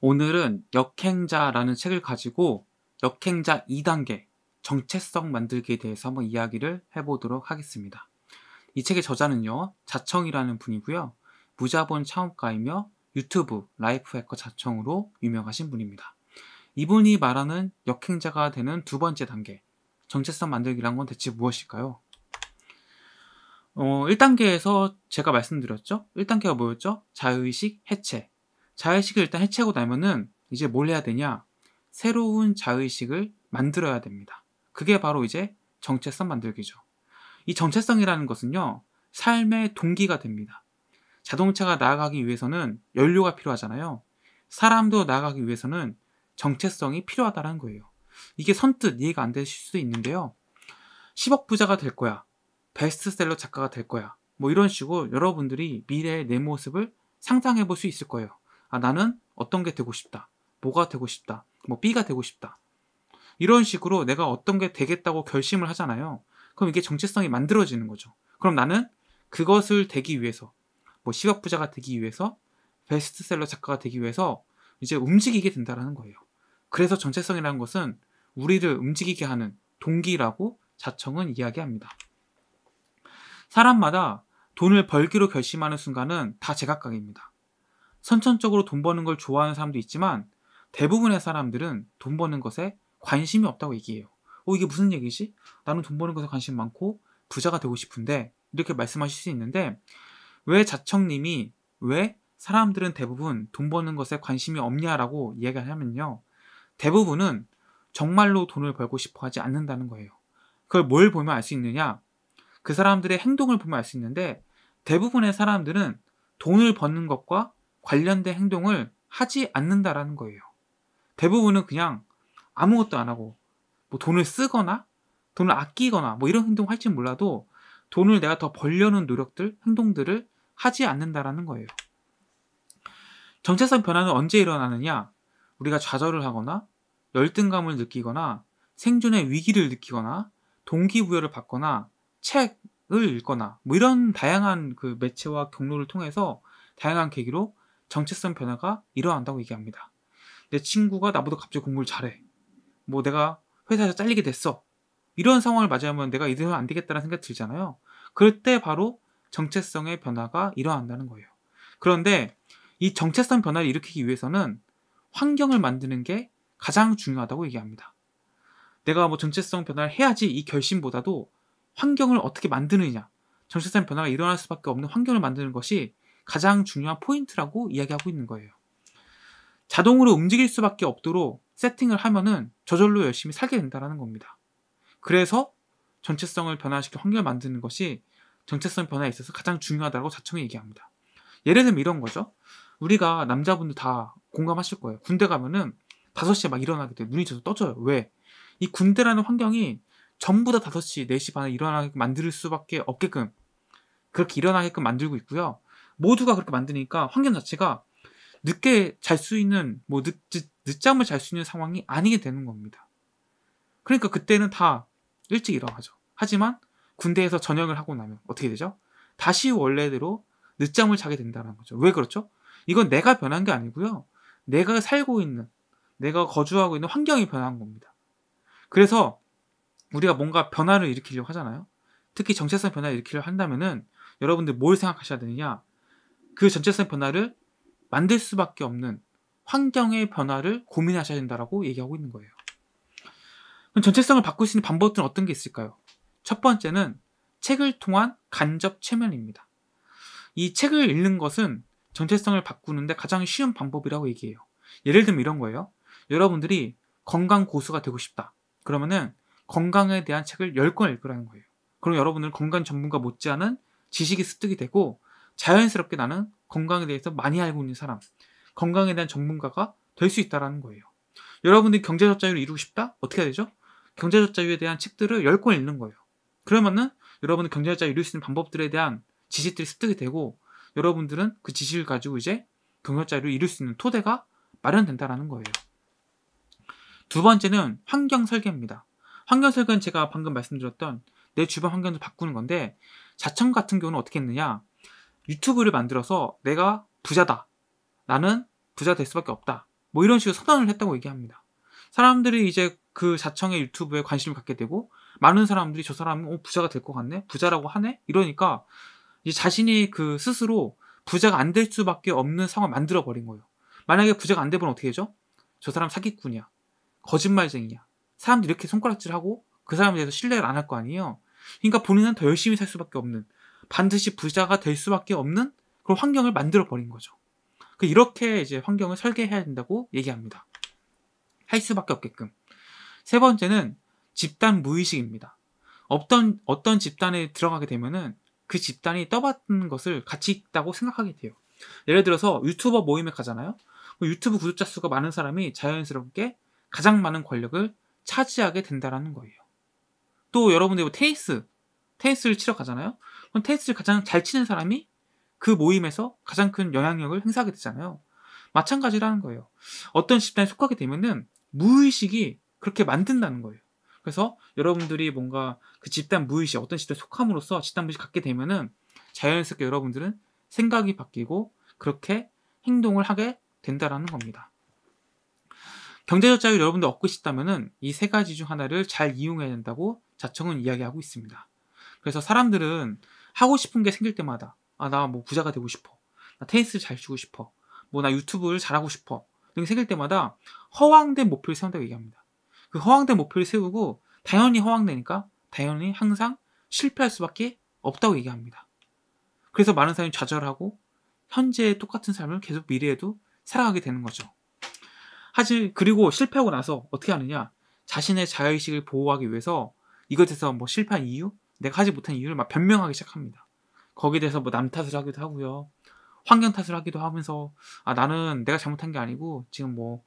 오늘은 역행자라는 책을 가지고 역행자 2단계 정체성 만들기에 대해서 한번 이야기를 해보도록 하겠습니다. 이 책의 저자는요, 자청이라는 분이고요. 무자본 창업가이며 유튜브 라이프 해커 자청으로 유명하신 분입니다. 이분이 말하는 역행자가 되는 두 번째 단계, 정체성 만들기란 건 대체 무엇일까요? 어, 1단계에서 제가 말씀드렸죠? 1단계가 뭐였죠? 자의식 유 해체. 자의식을 일단 해체하고 나면은 이제 뭘 해야 되냐? 새로운 자의식을 만들어야 됩니다. 그게 바로 이제 정체성 만들기죠. 이 정체성이라는 것은요, 삶의 동기가 됩니다. 자동차가 나아가기 위해서는 연료가 필요하잖아요. 사람도 나아가기 위해서는 정체성이 필요하다는 거예요. 이게 선뜻 이해가 안 되실 수도 있는데요. 10억 부자가 될 거야. 베스트셀러 작가가 될 거야. 뭐 이런 식으로 여러분들이 미래의 내 모습을 상상해 볼 수 있을 거예요. 아, 나는 어떤 게 되고 싶다. 뭐가 되고 싶다. 뭐 B가 되고 싶다. 이런 식으로 내가 어떤 게 되겠다고 결심을 하잖아요. 그럼 이게 정체성이 만들어지는 거죠. 그럼 나는 그것을 되기 위해서, 뭐 시각 부자가 되기 위해서, 베스트셀러 작가가 되기 위해서 이제 움직이게 된다는 거예요. 그래서 정체성이라는 것은 우리를 움직이게 하는 동기라고 자청은 이야기합니다. 사람마다 돈을 벌기로 결심하는 순간은 다 제각각입니다. 선천적으로 돈 버는 걸 좋아하는 사람도 있지만 대부분의 사람들은 돈 버는 것에 관심이 없다고 얘기해요. 어, 이게 무슨 얘기지? 나는 돈 버는 것에 관심 많고 부자가 되고 싶은데 이렇게 말씀하실 수 있는데 왜 자청님이 왜 사람들은 대부분 돈 버는 것에 관심이 없냐라고 이야기를 하면요. 대부분은 정말로 돈을 벌고 싶어 하지 않는다는 거예요. 그걸 뭘 보면 알 수 있느냐? 그 사람들의 행동을 보면 알 수 있는데 대부분의 사람들은 돈을 버는 것과 관련된 행동을 하지 않는다라는 거예요. 대부분은 그냥 아무것도 안 하고 뭐 돈을 쓰거나 돈을 아끼거나 뭐 이런 행동을 할지 몰라도 돈을 내가 더 벌려는 노력들, 행동들을 하지 않는다라는 거예요. 정체성 변화는 언제 일어나느냐? 우리가 좌절을 하거나 열등감을 느끼거나 생존의 위기를 느끼거나 동기부여를 받거나 책을 읽거나 뭐 이런 다양한 그 매체와 경로를 통해서 다양한 계기로 정체성 변화가 일어난다고 얘기합니다. 내 친구가 나보다 갑자기 공부를 잘해. 뭐 내가 회사에서 잘리게 됐어. 이런 상황을 맞이하면 내가 이대로 안 되겠다는 생각이 들잖아요. 그럴 때 바로 정체성의 변화가 일어난다는 거예요. 그런데 이 정체성 변화를 일으키기 위해서는 환경을 만드는 게 가장 중요하다고 얘기합니다. 내가 뭐 정체성 변화를 해야지 이 결심보다도 환경을 어떻게 만드느냐, 정체성 변화가 일어날 수밖에 없는 환경을 만드는 것이 가장 중요한 포인트라고 이야기하고 있는 거예요. 자동으로 움직일 수밖에 없도록 세팅을 하면은 저절로 열심히 살게 된다는 겁니다. 그래서 정체성을 변화시켜 환경을 만드는 것이 정체성 변화에 있어서 가장 중요하다고 자청이 얘기합니다. 예를 들면 이런 거죠. 우리가 남자분들 다 공감하실 거예요. 군대 가면은 5시에 막 일어나게 돼. 눈이 저도 떠져요. 왜? 이 군대라는 환경이 전부 다 5시, 4시 반에 일어나게 만들 수밖에 없게끔 그렇게 일어나게끔 만들고 있고요. 모두가 그렇게 만드니까 환경 자체가 늦게 잘 수 있는 뭐 늦, 늦잠을 잘 수 있는 상황이 아니게 되는 겁니다. 그러니까 그때는 다 일찍 일어나죠. 하지만 군대에서 전역을 하고 나면 어떻게 되죠? 다시 원래대로 늦잠을 자게 된다는 거죠. 왜 그렇죠? 이건 내가 변한 게 아니고요. 내가 살고 있는, 내가 거주하고 있는 환경이 변한 겁니다. 그래서 우리가 뭔가 변화를 일으키려고 하잖아요. 특히 정체성 변화를 일으키려 한다면은 여러분들 뭘 생각하셔야 되느냐? 그 전체성 변화를 만들 수밖에 없는 환경의 변화를 고민하셔야 된다라고 얘기하고 있는 거예요. 그럼 전체성을 바꿀 수 있는 방법들은 어떤 게 있을까요? 첫 번째는 책을 통한 간접 체면입니다. 이 책을 읽는 것은 전체성을 바꾸는데 가장 쉬운 방법이라고 얘기해요. 예를 들면 이런 거예요. 여러분들이 건강 고수가 되고 싶다. 그러면은 건강에 대한 책을 10권 읽으라는 거예요. 그럼 여러분은 건강 전문가 못지않은 지식이 습득이 되고 자연스럽게 나는 건강에 대해서 많이 알고 있는 사람, 건강에 대한 전문가가 될 수 있다라는 거예요. 여러분들이 경제적 자유를 이루고 싶다? 어떻게 해야 되죠? 경제적 자유에 대한 책들을 10권 읽는 거예요. 그러면은 여러분은 경제적 자유 를 이룰 수 있는 방법들에 대한 지식들이 습득이 되고 여러분들은 그 지식을 가지고 이제 경제적 자유를 이룰 수 있는 토대가 마련된다라는 거예요. 두 번째는 환경 설계입니다. 환경 설계는 제가 방금 말씀드렸던 내 주변 환경을 바꾸는 건데 자청 같은 경우는 어떻게 했느냐? 유튜브를 만들어서 내가 부자다. 나는 부자 될 수밖에 없다. 뭐 이런 식으로 선언을 했다고 얘기합니다. 사람들이 이제 그 자청의 유튜브에 관심을 갖게 되고 많은 사람들이 저 사람은 어, 부자가 될 것 같네 부자라고 하네 이러니까 이제 자신이 그 스스로 부자가 안 될 수밖에 없는 상황 을 만들어 버린 거예요. 만약에 부자가 안 되면 어떻게 되죠? 저 사람 사기꾼이야, 거짓말쟁이야. 사람들이 이렇게 손가락질하고 그 사람에 대해서 신뢰를 안 할 거 아니에요. 그러니까 본인은 더 열심히 살 수밖에 없는 반드시 부자가 될 수밖에 없는 그런 환경을 만들어 버린 거죠. 그 이렇게 이제 환경을 설계해야 된다고 얘기합니다. 할 수밖에 없게끔. 세 번째는 집단 무의식입니다. 어떤 어떤 집단에 들어가게 되면은 그 집단이 떠받는 것을 같이 있다고 생각하게 돼요. 예를 들어서 유튜버 모임에 가잖아요. 그 유튜브 구독자 수가 많은 사람이 자연스럽게 가장 많은 권력을 차지하게 된다라는 거예요. 또 여러분들 뭐 테니스 테니스를 치러 가잖아요. 그럼 테니스를 가장 잘 치는 사람이 그 모임에서 가장 큰 영향력을 행사하게 되잖아요. 마찬가지라는 거예요. 어떤 집단에 속하게 되면은 무의식이 그렇게 만든다는 거예요. 그래서 여러분들이 뭔가 그 집단 무의식, 어떤 집단에 속함으로써 집단 무의식 갖게 되면은 자연스럽게 여러분들은 생각이 바뀌고 그렇게 행동을 하게 된다라는 겁니다. 경제적 자유 여러분들 얻고 싶다면은 이 세 가지 중 하나를 잘 이용해야 된다고 자청은 이야기하고 있습니다. 그래서 사람들은 하고 싶은 게 생길 때마다 아 나 뭐 부자가 되고 싶어 나 테니스 잘 치고 싶어 뭐 나 유튜브를 잘하고 싶어 등이 생길 때마다 허황된 목표를 세운다고 얘기합니다. 그 허황된 목표를 세우고 당연히 허황되니까 당연히 항상 실패할 수밖에 없다고 얘기합니다. 그래서 많은 사람이 좌절하고 현재의 똑같은 삶을 계속 미래에도 살아가게 되는 거죠. 하지 그리고 실패하고 나서 어떻게 하느냐? 자신의 자의식을 보호하기 위해서 이것에서 뭐 실패한 이유, 내가 하지 못한 이유를 막 변명하기 시작합니다. 거기에 대해서 뭐 남 탓을 하기도 하고요. 환경 탓을 하기도 하면서 아 나는 내가 잘못한 게 아니고 지금 뭐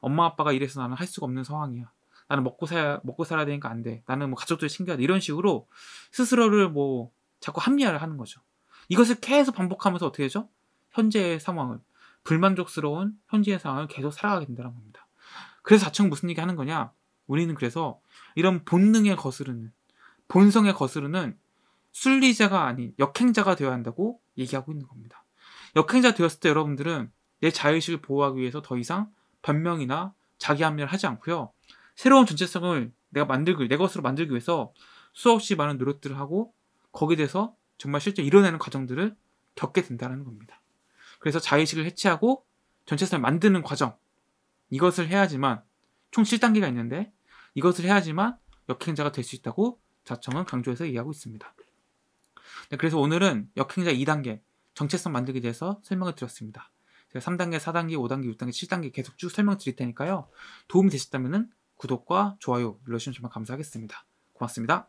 엄마 아빠가 이래서 나는 할 수가 없는 상황이야. 나는 먹고 살 먹고 살아야 되니까 안 돼. 나는 뭐 가족들 챙겨야 돼. 이런 식으로 스스로를 뭐 자꾸 합리화를 하는 거죠. 이것을 계속 반복하면서 어떻게 되죠? 현재의 상황을 불만족스러운 현재의 상황을 계속 살아가게 된다는 겁니다. 그래서 자청 무슨 얘기 하는 거냐? 우리는 그래서 이런 본능에 거스르는 본성의 거스르는 순리자가 아닌 역행자가 되어야 한다고 얘기하고 있는 겁니다. 역행자 되었을 때 여러분들은 내 자의식을 보호하기 위해서 더 이상 변명이나 자기 합리를 하지 않고요. 새로운 전체성을 내가 만들기, 내 것으로 만들기 위해서 수없이 많은 노력들을 하고 거기에 대해서 정말 실제 이뤄내는 과정들을 겪게 된다는 겁니다. 그래서 자의식을 해체하고 전체성을 만드는 과정 이것을 해야지만 총 7단계가 있는데 이것을 해야지만 역행자가 될 수 있다고 자청은 강조해서 이해하고 있습니다. 네, 그래서 오늘은 역행자 2단계 정체성 만들기 대해서 설명을 드렸습니다. 제가 3단계, 4단계, 5단계, 6단계, 7단계 계속 쭉 설명 드릴 테니까요. 도움이 되셨다면 구독과 좋아요 눌러주시면 정말 감사하겠습니다. 고맙습니다.